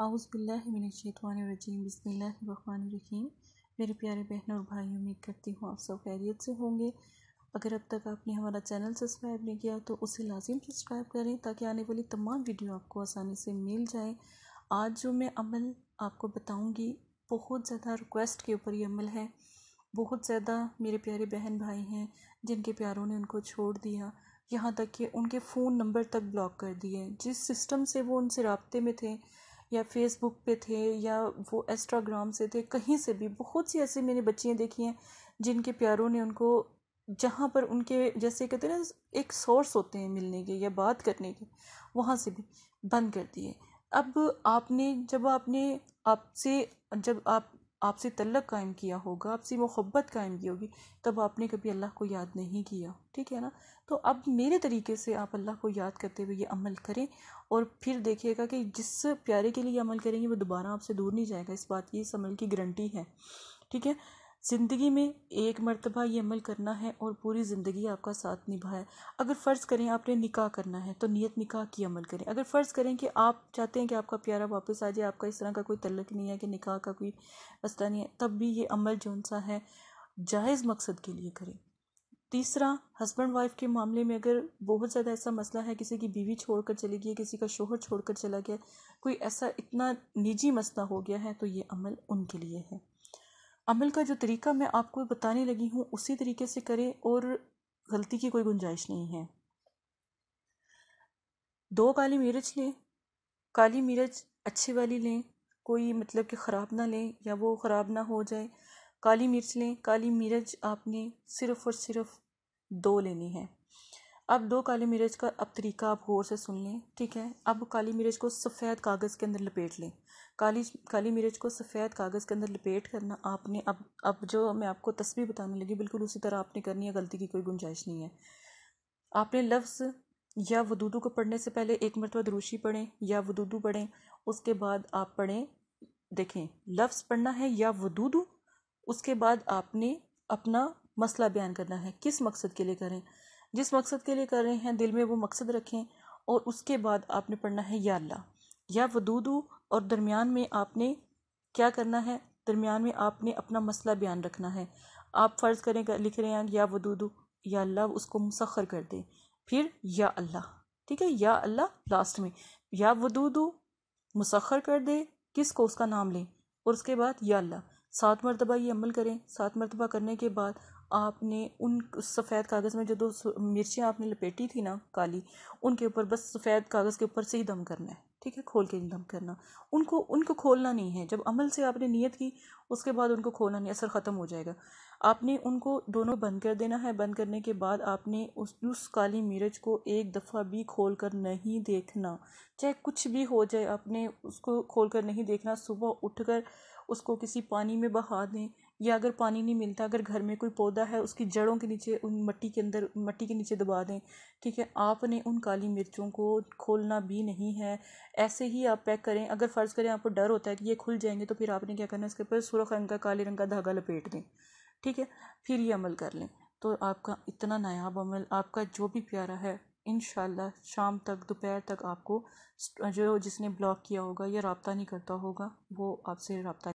आउज़बिल्लिमिनशैतवानरजीम बसमीम मेरे प्यारे बहनों और भाई उम्मीद करती हूँ आप सब खैरियत से होंगे अगर अब तक आपने हमारा चैनल सब्सक्राइब नहीं किया तो उसे लाजिम सब्सक्राइब करें ताकि आने वाली तमाम वीडियो आपको आसानी से मिल जाए आज जो मैं अमल आपको बताऊँगी बहुत ज़्यादा रिक्वेस्ट के ऊपर ये अमल है बहुत ज़्यादा मेरे प्यारे बहन भाई हैं जिनके प्यारों ने उनको छोड़ दिया यहाँ तक कि उनके फ़ोन नंबर तक ब्लॉक कर दिए जिस सिस्टम से वो उनसे रबते में थे या फेसबुक पे थे या वो इंस्टाग्राम से थे कहीं से भी बहुत सी ऐसी मैंने बच्चियाँ देखी हैं जिनके प्यारों ने उनको जहाँ पर उनके जैसे कहते हैं ना एक सोर्स होते हैं मिलने के या बात करने के वहाँ से भी बंद कर दिए अब आपने जब आपने आपसे जब आप आपसे तल्लक कायम किया होगा आपसी मोहब्बत कायम की होगी तब आपने कभी अल्लाह को याद नहीं किया ठीक है ना तो अब मेरे तरीके से आप अल्लाह को याद करते हुए ये अमल करें और फिर देखिएगा कि जिस प्यारे के लिए अमल करेंगे वो दोबारा आपसे दूर नहीं जाएगा इस बात की इस अमल की गारंटी है ठीक है ज़िंदगी में एक मरतबा ये अमल करना है और पूरी ज़िंदगी आपका साथ निभाए अगर फ़र्ज़ करें आपने निकाह करना है तो नियत निकाह की अमल करें अगर फ़र्ज़ करें कि आप चाहते हैं कि आपका प्यारा वापस आ जाए आपका इस तरह का कोई तलक नहीं है कि निकाह का कोई रास्ता नहीं है तब भी ये अमल जौन सा है जायज़ मकसद के लिए करें तीसरा हस्बैंड वाइफ के मामले में अगर बहुत ज़्यादा ऐसा मसला है किसी की बीवी छोड़कर चली गई किसी का शोहर छोड़कर चला गया कोई ऐसा इतना निजी मसला हो गया है तो ये अमल उनके लिए है अमल का जो तरीका मैं आपको बताने लगी हूँ उसी तरीके से करें और गलती की कोई गुंजाइश नहीं है दो काली मिर्च लें काली मिर्च अच्छी वाली लें कोई मतलब कि ख़राब ना लें या वो ख़राब ना हो जाए काली मिर्च लें काली मिर्च आपने सिर्फ़ और सिर्फ दो लेनी है अब दो काली मिर्च का अब तरीका आप गौर से सुन लें ठीक है अब काली मिर्च को सफ़ेद कागज़ के अंदर लपेट लें काली काली मिर्च को सफ़ेद कागज़ के अंदर लपेट करना आपने अब अब जो मैं आपको तस्वीर बताने लगी बिल्कुल उसी तरह आपने करनी है गलती की कोई गुंजाइश नहीं है आपने लफ्ज़ या वदूदू को पढ़ने से पहले एक मरतबा दरूशी पढ़ें या वदूदू पढ़ें उसके बाद आप पढ़ें देखें लफ्ज़ पढ़ना है या वदूदू उसके बाद आपने अपना मसला बयान करना है किस मकसद के लिए करें जिस मकसद के लिए कर रहे हैं दिल में वो मकसद रखें और उसके बाद आपने पढ़ना है या अल्लाह या वदूदू और दरमियान में आपने क्या करना है दरमियान में आपने अपना मसला बयान रखना है आप फ़र्ज़ करें लिख रहे हैं या वदूदू या अल्लाह उसको मुसखर कर दें फिर या अल्लाह ठीक है या अल्लाह लास्ट में या वदूदू मुसखर कर दे किस को उसका नाम लें और उसके बाद या अल्लाह सात मरतबा ये अमल करें सात मरतबा करने के बाद आपने उन सफ़ेद कागज़ में जो दो मिर्चें आपने लपेटी थी ना काली उनके ऊपर बस सफ़ेद कागज़ के ऊपर से ही दम करना है ठीक है खोल के दम करना उनको उनको खोलना नहीं है जब अमल से आपने नीयत की उसके बाद उनको खोलना नहीं असर ख़त्म हो जाएगा आपने उनको दोनों बंद कर देना है बंद करने के बाद आपने उस उस काली मिर्च को एक दफ़ा भी खोल कर नहीं देखना चाहे कुछ भी हो जाए आपने उसको खोल कर नहीं देखना सुबह उठ कर उसको किसी पानी में बहा दें या अगर पानी नहीं मिलता अगर घर में कोई पौधा है उसकी जड़ों के नीचे उन मट्टी के अंदर मट्टी के नीचे दबा दें ठीक है आपने उन काली मिर्चों को खोलना भी नहीं है ऐसे ही आप पैक करें अगर फ़र्ज़ करें आपको डर होता है कि ये खुल जाएंगे तो फिर आपने क्या करना है इसके ऊपर सुरख रंग का काले रंग का धागा लपेट दें ठीक है फिर ये अमल कर लें तो आपका इतना नायाब अमल आपका जो भी प्यारा है इन शाम तक दोपहर तक आपको जो जिसने ब्लॉक किया होगा या रबता नहीं करता होगा वो आपसे रबता